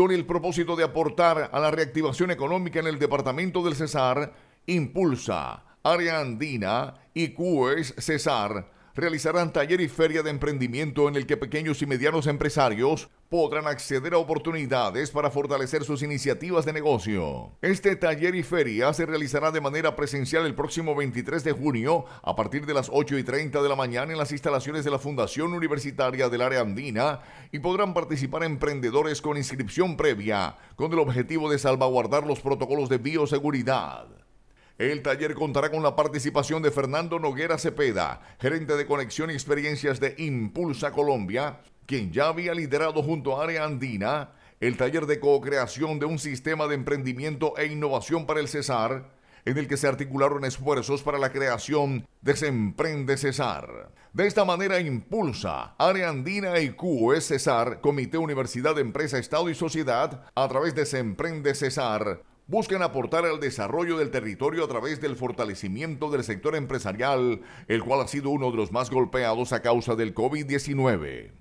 con el propósito de aportar a la reactivación económica en el departamento del Cesar, impulsa Área Andina y CUES Cesar realizarán taller y feria de emprendimiento en el que pequeños y medianos empresarios podrán acceder a oportunidades para fortalecer sus iniciativas de negocio. Este taller y feria se realizará de manera presencial el próximo 23 de junio a partir de las 8 y 30 de la mañana en las instalaciones de la Fundación Universitaria del Área Andina y podrán participar emprendedores con inscripción previa con el objetivo de salvaguardar los protocolos de bioseguridad. El taller contará con la participación de Fernando Noguera Cepeda, gerente de conexión y experiencias de Impulsa Colombia, quien ya había liderado junto a Área Andina el taller de co-creación de un sistema de emprendimiento e innovación para el Cesar, en el que se articularon esfuerzos para la creación de Semprende Cesar. De esta manera impulsa Área Andina y QOE Cesar, Comité Universidad Empresa, Estado y Sociedad, a través de Semprende Cesar, buscan aportar al desarrollo del territorio a través del fortalecimiento del sector empresarial, el cual ha sido uno de los más golpeados a causa del COVID-19.